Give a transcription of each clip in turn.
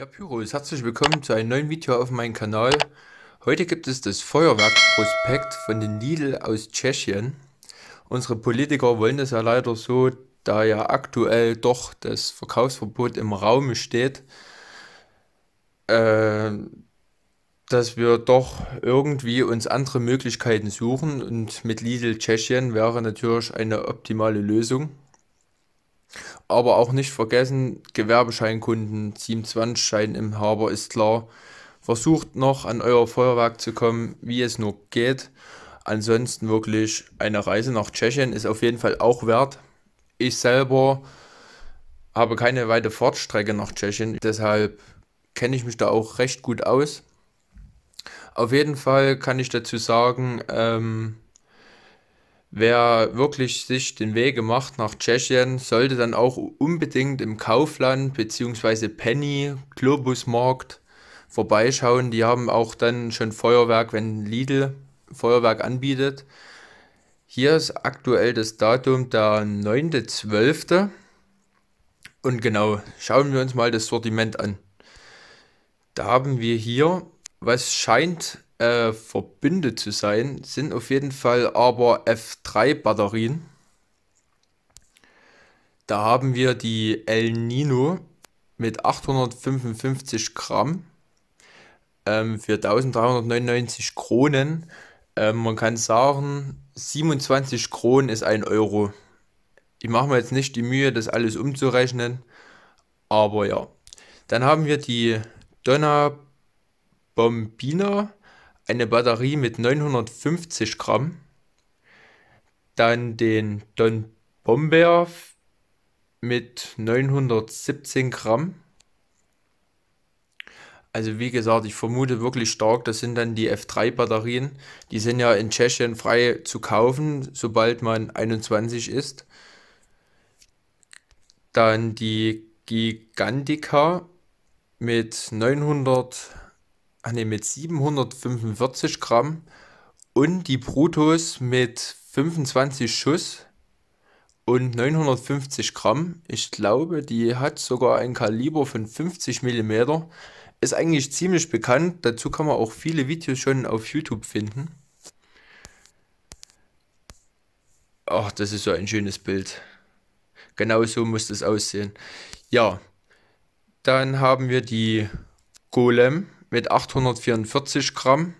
Ja, Pyros, herzlich willkommen zu einem neuen Video auf meinem Kanal. Heute gibt es das Feuerwerkprospekt von den Lidl aus Tschechien. Unsere Politiker wollen das ja leider so, da ja aktuell doch das Verkaufsverbot im Raum steht, äh, dass wir doch irgendwie uns andere Möglichkeiten suchen und mit Lidl Tschechien wäre natürlich eine optimale Lösung. Aber auch nicht vergessen, Gewerbescheinkunden, 27-Scheininhaber ist klar. Versucht noch an euer Feuerwerk zu kommen, wie es nur geht. Ansonsten wirklich eine Reise nach Tschechien ist auf jeden Fall auch wert. Ich selber habe keine weite Fahrtstrecke nach Tschechien, deshalb kenne ich mich da auch recht gut aus. Auf jeden Fall kann ich dazu sagen, ähm, Wer wirklich sich den Weg gemacht nach Tschechien, sollte dann auch unbedingt im Kaufland bzw. Penny, Globusmarkt vorbeischauen. Die haben auch dann schon Feuerwerk, wenn Lidl Feuerwerk anbietet. Hier ist aktuell das Datum der 9.12. Und genau, schauen wir uns mal das Sortiment an. Da haben wir hier, was scheint äh, verbündet zu sein, sind auf jeden Fall aber F3-Batterien. Da haben wir die El Nino mit 855 Gramm ähm, für 1399 Kronen. Ähm, man kann sagen, 27 Kronen ist ein Euro. Ich mache mir jetzt nicht die Mühe, das alles umzurechnen, aber ja. Dann haben wir die Donna Bombina eine Batterie mit 950 Gramm, dann den Don Bomber mit 917 Gramm. Also wie gesagt, ich vermute wirklich stark, das sind dann die F3-Batterien. Die sind ja in Tschechien frei zu kaufen, sobald man 21 ist. Dann die Gigantica mit 900 ah ne, mit 745 Gramm und die Brutus mit 25 Schuss und 950 Gramm. Ich glaube, die hat sogar ein Kaliber von 50 mm. Ist eigentlich ziemlich bekannt. Dazu kann man auch viele Videos schon auf YouTube finden. Ach, das ist so ein schönes Bild. Genau so muss das aussehen. Ja, dann haben wir die Golem mit 844 Gramm.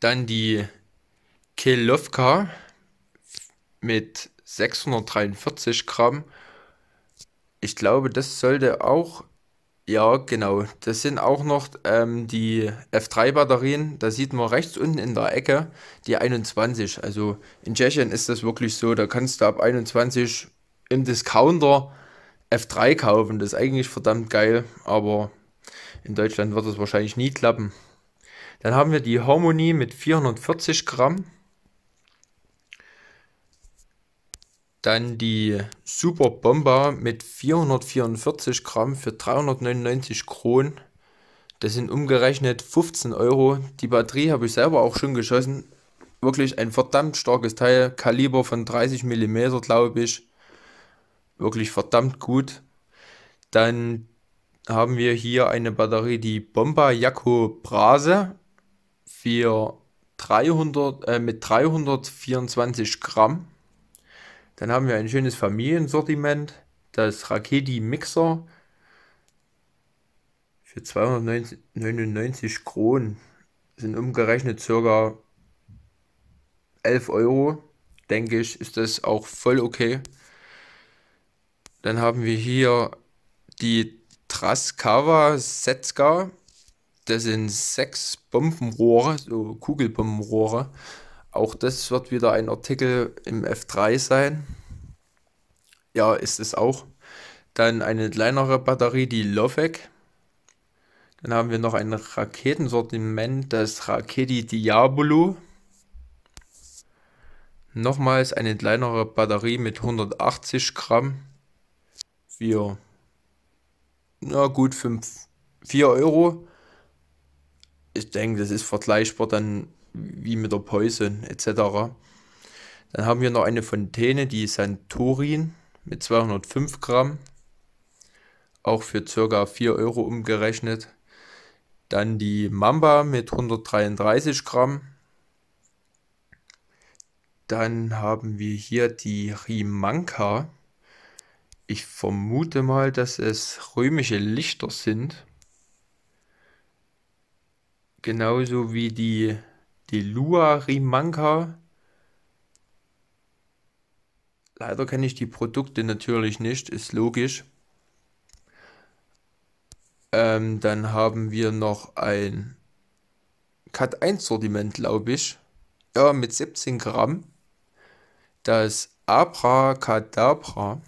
Dann die Kelowka mit 643 Gramm. Ich glaube, das sollte auch. Ja, genau. Das sind auch noch ähm, die F3-Batterien. Da sieht man rechts unten in der Ecke die 21. Also in Tschechien ist das wirklich so. Da kannst du ab 21 im Discounter F3 kaufen. Das ist eigentlich verdammt geil. Aber in Deutschland wird es wahrscheinlich nie klappen. Dann haben wir die Harmony mit 440 Gramm. Dann die Super Bomba mit 444 Gramm für 399 Kronen. Das sind umgerechnet 15 Euro. Die Batterie habe ich selber auch schon geschossen. Wirklich ein verdammt starkes Teil. Kaliber von 30 mm, glaube ich. Wirklich verdammt gut. Dann haben wir hier eine Batterie, die Bomba Jakko Brase für 300, äh, mit 324 Gramm. Dann haben wir ein schönes Familiensortiment, das Raketi Mixer für 299 Kronen sind umgerechnet circa 11 Euro. Denke ich, ist das auch voll okay. Dann haben wir hier die Kraskawa Setzka. Das sind sechs Bombenrohre, so Kugelbombenrohre. Auch das wird wieder ein Artikel im F3 sein. Ja, ist es auch. Dann eine kleinere Batterie, die Lovec. Dann haben wir noch ein Raketensortiment, das Raketi Diabolo. Nochmals eine kleinere Batterie mit 180 Gramm. Wir na gut, 5, 4 Euro. Ich denke, das ist vergleichbar dann wie mit der Poison etc. Dann haben wir noch eine Fontäne, die Santorin mit 205 Gramm, auch für ca. 4 Euro umgerechnet. Dann die Mamba mit 133 Gramm. Dann haben wir hier die Rimanka ich vermute mal, dass es römische Lichter sind. Genauso wie die, die Lua Rimanka. Leider kenne ich die Produkte natürlich nicht, ist logisch. Ähm, dann haben wir noch ein Cut 1 Sortiment, glaube ich. Ja, mit 17 Gramm. Das Abracadabra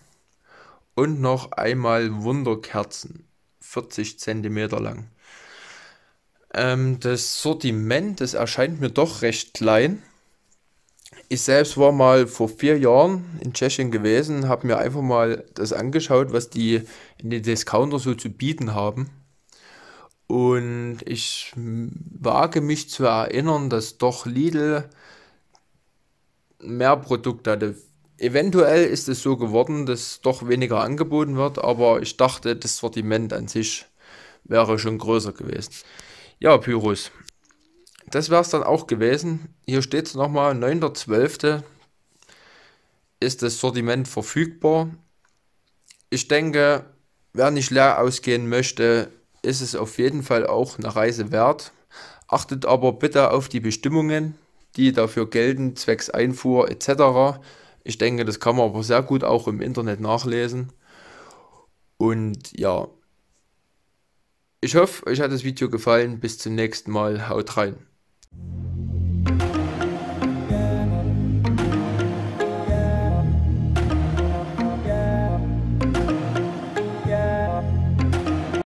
und noch einmal Wunderkerzen, 40 cm lang. Ähm, das Sortiment, das erscheint mir doch recht klein. Ich selbst war mal vor vier Jahren in Tschechien gewesen, habe mir einfach mal das angeschaut, was die in den Discounter so zu bieten haben. Und ich wage mich zu erinnern, dass doch Lidl mehr Produkte hatte. Eventuell ist es so geworden, dass doch weniger angeboten wird, aber ich dachte, das Sortiment an sich wäre schon größer gewesen. Ja, Pyrus. Das wäre es dann auch gewesen. Hier steht es nochmal, 9.12. ist das Sortiment verfügbar. Ich denke, wer nicht leer ausgehen möchte, ist es auf jeden Fall auch eine Reise wert. Achtet aber bitte auf die Bestimmungen, die dafür gelten, zwecks Einfuhr etc. Ich denke, das kann man aber sehr gut auch im Internet nachlesen. Und ja, ich hoffe, euch hat das Video gefallen. Bis zum nächsten Mal. Haut rein.